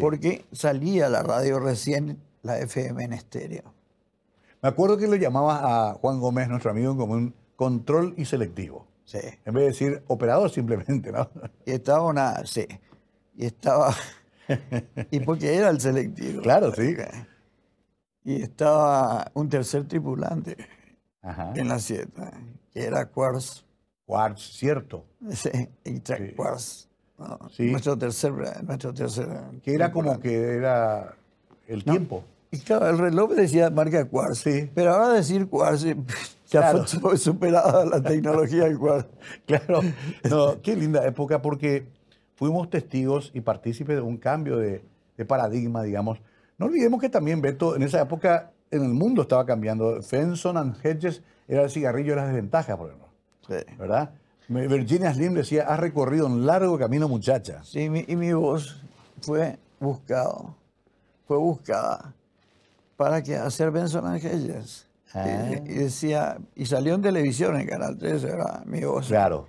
Porque salía la radio recién, la FM en estéreo. Me acuerdo que le llamaba a Juan Gómez, nuestro amigo como un control y selectivo. En vez de decir operador simplemente, ¿no? Y estaba una, sí y estaba. *laughs* y porque era el selectivo. Claro, sí. Y estaba un tercer tripulante en la sieta, que era Quartz. Quartz, cierto. Sí, y Nuestro tercer. que era como que era el tiempo. Y claro, el reloj decía marca Quartz. Sí. Pero ahora decir Quartz. *laughs* Ya fue *laughs* superada la tecnología del Quartz. claro. No, qué linda época, porque fuimos testigos y partícipes de un cambio de, paradigma, digamos. No olvidemos que también, Beto, en esa época en el mundo estaba cambiando. Fenson and Hedges era el cigarrillo de las desventajas, por ejemplo. Sí. ¿Verdad? Virginia Slim decía, has recorrido un largo camino, muchacha. Sí, y mi voz fue buscado, fue buscada para que hacer Benson and Hedges. Ah. Y, decía, y salió en televisión en Canal 13, era Mi voz. Claro.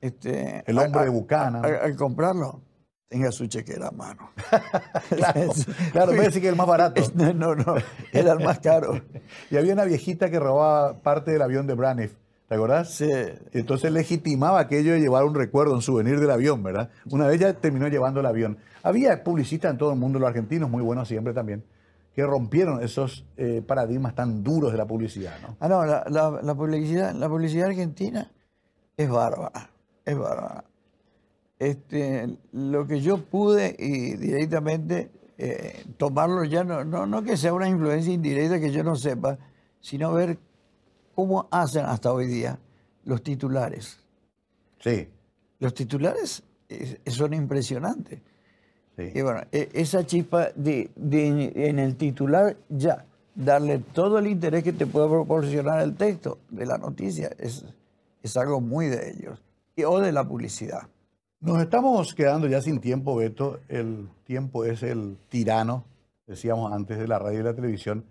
Este, el hombre de Bucana. Al comprarlo, tenga su chequera a mano. *laughs* claro, *laughs* claro *laughs* decir que el más barato. No, no, era el más caro. y había una viejita que robaba parte del avión de Braniff. ¿Te acordás? Sí. Entonces legitimaba aquello de llevar un recuerdo, un souvenir del avión, ¿verdad? Una vez ya terminó llevando el avión. Había publicistas en todo el mundo, los argentinos, muy buenos siempre también, que rompieron esos eh, paradigmas tan duros de la publicidad, ¿no? Ah, no, la, la publicidad, la publicidad argentina es bárbara este, lo que yo pude y directamente eh, tomarlo ya, no, no, que sea una influencia indirecta que yo no sepa, sino ver cómo hacen hasta hoy día los titulares. Sí. Los titulares son impresionantes. Y bueno, e, esa chispa de, de, en el titular ya, darle todo el interés que te pueda proporcionar el texto de la noticia, es, es algo muy de ellos o de la publicidad. Nos estamos quedando ya sin tiempo, Beto. El tiempo es el tirano, decíamos antes, de la radio y la televisión.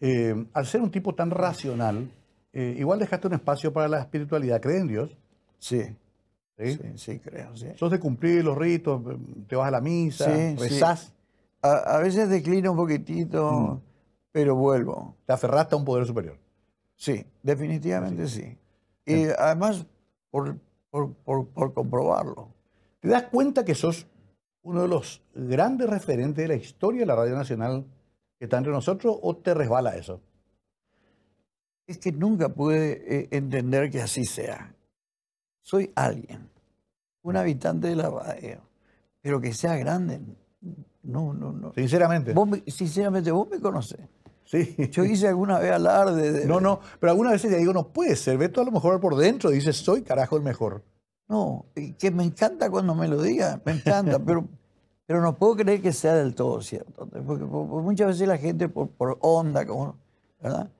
Eh, al ser un tipo tan racional, eh, igual dejaste un espacio para la espiritualidad. ¿Cree en Dios? Sí. Sí, sí, creo. Sí. ¿Sos de cumplir los ritos? ¿Te vas a la misa? ¿Rezás? A, veces declino un poquitito, mm. pero vuelvo. ¿Te aferraste a un poder superior? Sí, definitivamente sí. Em. Y además, por, por, comprobarlo. Te das cuenta que sos uno de los grandes referentes de la historia de la Radio Nacional que está entre nosotros o te resbala eso? Es que nunca pude eh, entender que así sea. Soy alguien, un habitante de la radio, pero que sea grande, no, no, no. Sinceramente. sinceramente, vos me conocés. Sí. Yo hice alguna vez hablar de... No, no, pero algunas veces ya digo, no puede ser, tú a lo mejor por dentro dice, soy carajo el mejor. No, y que me encanta cuando me lo diga, me encanta, pero, pero no puedo creer que sea del todo cierto. Porque, muchas veces la gente por, por onda, como, ¿verdad?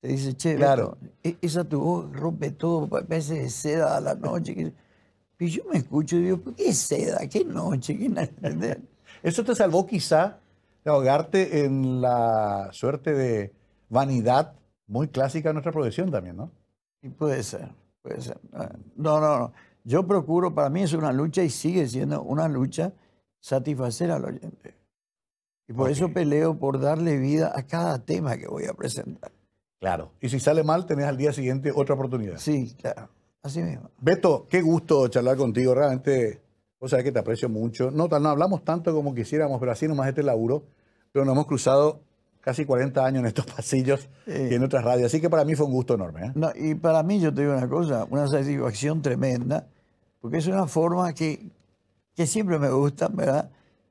Te dice, che, claro. E, esa tu voz rompe todo, parece de seda a la noche. Y yo me escucho y digo, ¿qué seda? ¿Qué noche? *laughs* ¿Eso te salvó quizá de ahogarte en la suerte de vanidad muy clásica de nuestra profesión también, ¿no? Y puede ser, puede ser. Ah, no, no, no. Yo procuro, para mí es una lucha y sigue siendo una lucha satisfacer al oyente. Y por eso peleo por darle vida a cada tema que voy a presentar. Claro. Y si sale mal, tenés al día siguiente otra oportunidad. Sí, claro. Así mismo. Beto, qué gusto charlar contigo. Realmente o sea que te aprecio mucho. No, no hablamos tanto como quisiéramos, pero así nomás este laburo. Pero nos hemos cruzado casi 40 años en estos *laughs* pasillos y en otras radios. Así que para mí fue un gusto enorme. ¿eh? y para mí, yo te digo una cosa, una satisfacción tremenda, porque es una forma que, siempre me gusta, ¿verdad?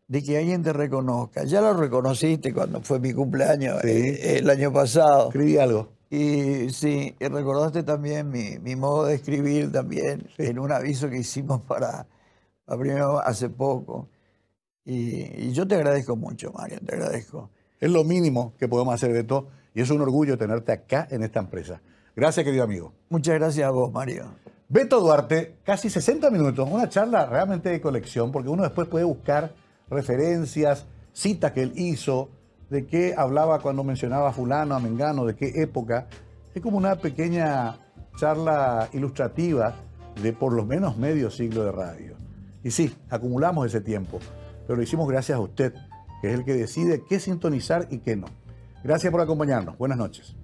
De que alguien te reconozca. Ya lo reconociste cuando fue mi cumpleaños eh, el año pasado. Escribí algo. Y sí, y recordaste también mi, modo de escribir también en un aviso que hicimos para abrió hace poco. Y, yo te agradezco mucho, Mario, te agradezco. Es lo mínimo que podemos hacer de todo y es un orgullo tenerte acá en esta empresa. Gracias, querido amigo. Muchas gracias a vos, Mario. Beto Duarte, casi 60 minutos, una charla realmente de colección, porque uno después puede buscar referencias, citas que él hizo, de qué hablaba cuando mencionaba a fulano, a Mengano, de qué época. Es como una pequeña charla ilustrativa de por lo menos medio siglo de radio. Y sí, acumulamos ese tiempo, pero lo hicimos gracias a usted, que es el que decide qué sintonizar y qué no. Gracias por acompañarnos. Buenas noches.